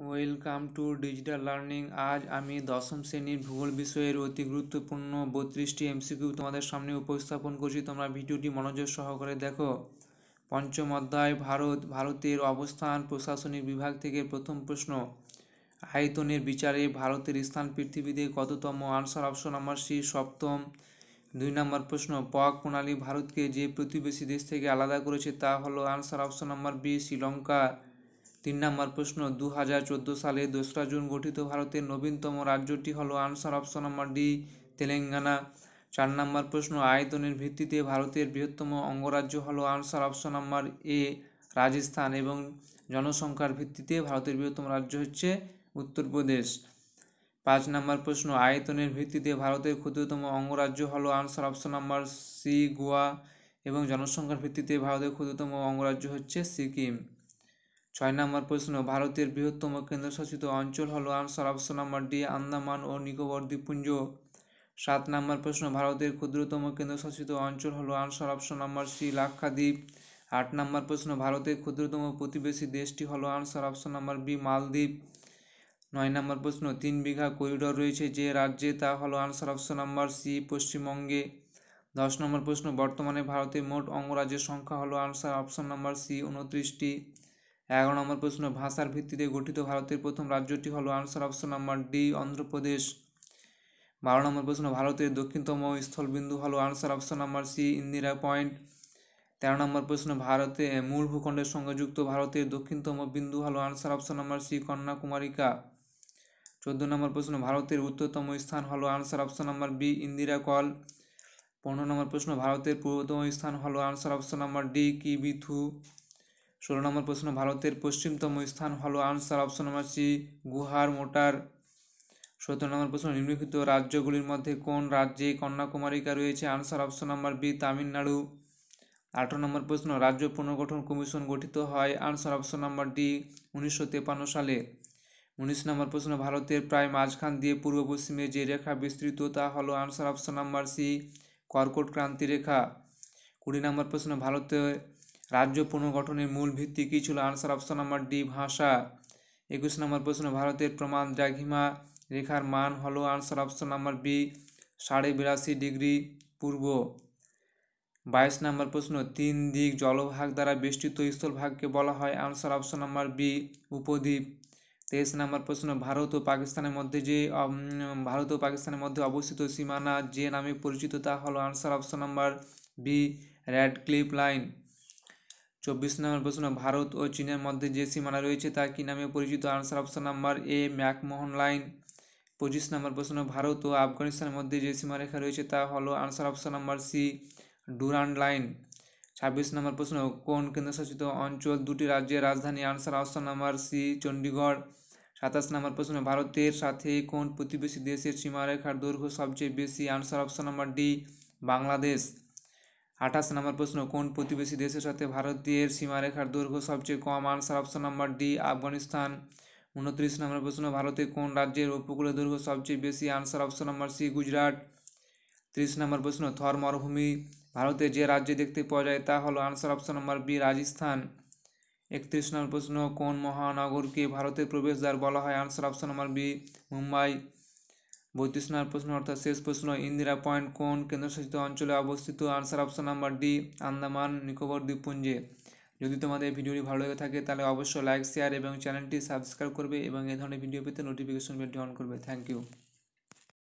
welcome to digital learning আজ আমি দশম শ্রেণীর ভূগোল বিষয়ের অতি গুরুত্বপূর্ণ বত্রিশটি এমসিকিউ তোমাদের সামনে উপস্থাপন করছি তোমরা ভিডিওটি মনোযোগ সহকারে দেখো পঞ্চম অধ্যায় ভারত ভারতের অবস্থান প্রশাসনিক বিভাগ থেকে প্রথম প্রশ্ন আয়তনের বিচারে ভারতের স্থান পৃথিবীতে কততম আনসার অপশন আমার সি সপ্তম দুই নম্বর প্রশ্ন পক প্রণালী ভারতকে যে প্রতিবেশী দেশ থেকে আলাদা করেছে তা হলো answer option number B Sri Lanka তিন নম্বর প্রশ্ন দু হাজার সালে দোসরা জুন গঠিত ভারতের নবীনতম রাজ্যটি হলো answer option number D Telangana চার নম্বর প্রশ্ন আয়তনের ভিত্তিতে ভারতের বৃহত্তম অঙ্গরাজ্য হলো answer option number A Rajasthan এবং জনসংখ্যার ভিত্তিতে ভারতের বৃহত্তম রাজ্য হচ্ছে উত্তরপ্রদেশ পাঁচ নম্বর প্রশ্ন আয়তনের ভিত্তিতে ভারতের ক্ষুদ্রতম অঙ্গরাজ্য হলো answer option number C Goa এবং জনসংখ্যার ভিত্তিতে ভারতের ক্ষুদ্রতম অঙ্গরাজ্য হচ্ছে সিকিম ছয় নম্বর প্রশ্ন ভারতের বৃহত্তম কেন্দ্রশাসিত অঞ্চল হল answer option number D Andaman ও নিকোবর দ্বীপপুঞ্জ সাত নম্বর প্রশ্ন ভারতের ক্ষুদ্রতম কেন্দ্রশাসিত অঞ্চল হল answer option number C Lakshadweep আট নম্বর প্রশ্ন ভারতের ক্ষুদ্রতম প্রতিবেশী দেশটি হল আনসার অপশন নম্বর বি মালদ্বীপ নয় নম্বর প্রশ্ন তিন বিঘা করিডোর রয়েছে যে রাজ্যে তা হল আনসার অপশন নম্বর সি পশ্চিমবঙ্গে দশ নম্বর প্রশ্ন বর্তমানে ভারতের মোট অঙ্গরাজ্যের সংখ্যা হল আনসার অপশন নম্বর সি উনত্রিশটি এগারো নম্বর প্রশ্ন ভাষার ভিত্তিতে গঠিত ভারতের প্রথম রাজ্যটি হলো answer option number D Andhra Pradesh বারো নম্বর প্রশ্ন ভারতের দক্ষিণতম স্থলবিন্দু হলো answer option number C Indira point তেরো নম্বর প্রশ্ন ভারতে মূল ভূখণ্ডের সঙ্গে যুক্ত ভারতের দক্ষিণতম বিন্দু হলো answer option number C Kanyakumarika চোদ্দ নম্বর প্রশ্ন ভারতের উত্তরতম স্থান হলো answer option number B Indira col পনেরো নম্বর প্রশ্ন ভারতের পূর্বতম স্থান হলো আনসার অপশন নাম্বার ডি কি বিথু ষোলো নম্বর প্রশ্ন ভারতের পশ্চিমতম স্থান হলো আনসার অপশন নম্বর সি গুহার মোটার সতেরো নম্বর প্রশ্ন নিম্নলিখিত রাজ্যগুলির মধ্যে কোন রাজ্যে কন্যাকুমারিকা রয়েছে answer option number B Tamil Nadu আঠারো নম্বর প্রশ্ন রাজ্য পুনর্গঠন কমিশন গঠিত হয় আনসার অপশন নম্বর ডি উনিশশো তেপান্ন সালে উনিশ নম্বর প্রশ্ন ভারতের প্রায় মাঝখান দিয়ে পূর্ব পশ্চিমে যে রেখা বিস্তৃত তা হল আনসার অপশন নম্বর সি কর্কট ক্রান্তি রেখা কুড়ি নম্বর প্রশ্ন ভারতের রাজ্য পুনর্গঠনের মূল ভিত্তি কী ছিল আনসার অপশন নাম্বার ডি ভাষা একুশ নম্বর প্রশ্ন ভারতের প্রমাণ দ্রাঘিমা রেখার মান হল আনসার অপশন নাম্বার বি সাড়ে বিরাশি ডিগ্রি পূর্ব বাইশ নম্বর প্রশ্ন তিন দিক জলভাগ দ্বারা বেষ্টিত স্থলভাগকে বলা হয় আনসার অপশন নাম্বার বি উপদ্বীপ তেইশ নম্বর প্রশ্ন ভারত ও পাকিস্তানের মধ্যে যে ভারত ও পাকিস্তানের মধ্যে অবস্থিত সীমানা যে নামে পরিচিত তা হলো answer option number B clip line চব্বিশ নম্বর প্রশ্ন ভারত ও চীনের মধ্যে যে সীমানা রয়েছে তা কি নামে পরিচিত answer option number A McMahon line পঁচিশ নম্বর প্রশ্ন ভারত ও আফগানিস্তানের মধ্যে যে সীমারেখা রয়েছে তা হলো answer option number C Durand line ছাব্বিশ নম্বর প্রশ্ন কোন কেন্দ্রশাসিত অঞ্চল দুটি রাজ্যের রাজধানী answer option number C Chandigarh সাতাশ নম্বর প্রশ্ন ভারতের সাথে কোন প্রতিবেশী দেশের সীমারেখার দৈর্ঘ্য সবচেয়ে বেশি answer option number D Bangladesh আঠাশ নম্বর প্রশ্ন কোন প্রতিবেশী দেশের সাথে ভারতের সীমারেখার দৈর্ঘ্য সবচেয়ে কম answer option number D Afghanistan উনত্রিশ নম্বর প্রশ্ন ভারতের কোন রাজ্যের উপকূলের দৈর্ঘ্য সবচেয়ে বেশি answer option number C Gujarat ত্রিশ নম্বর প্রশ্ন থর মরুভূমি ভারতে যে রাজ্যে দেখতে পাওয়া যায় তা হলো answer option number B Rajasthan একত্রিশ নম্বর প্রশ্ন কোন মহানগরকে ভারতের প্রবেশদ্বার বলা হয় answer option number B Mumbai বত্রিশ নম্বর প্রশ্ন অর্থাৎ শেষ প্রশ্ন ইন্দিরা পয়েন্ট কোন কেন্দ্রশাসিত অঞ্চলে অবস্থিত answer option number D Andaman Nicobar দ্বীপপুঞ্জে যদি তোমাদের ভিডিওটি ভালো লেগে থাকে তাহলে অবশ্যই লাইক শেয়ার এবং চ্যানেলটি সাবস্ক্রাইব করবে এবং এ ধরনের ভিডিও পেতে নোটিফিকেশন বেলটি অন করবে থ্যাংক ইউ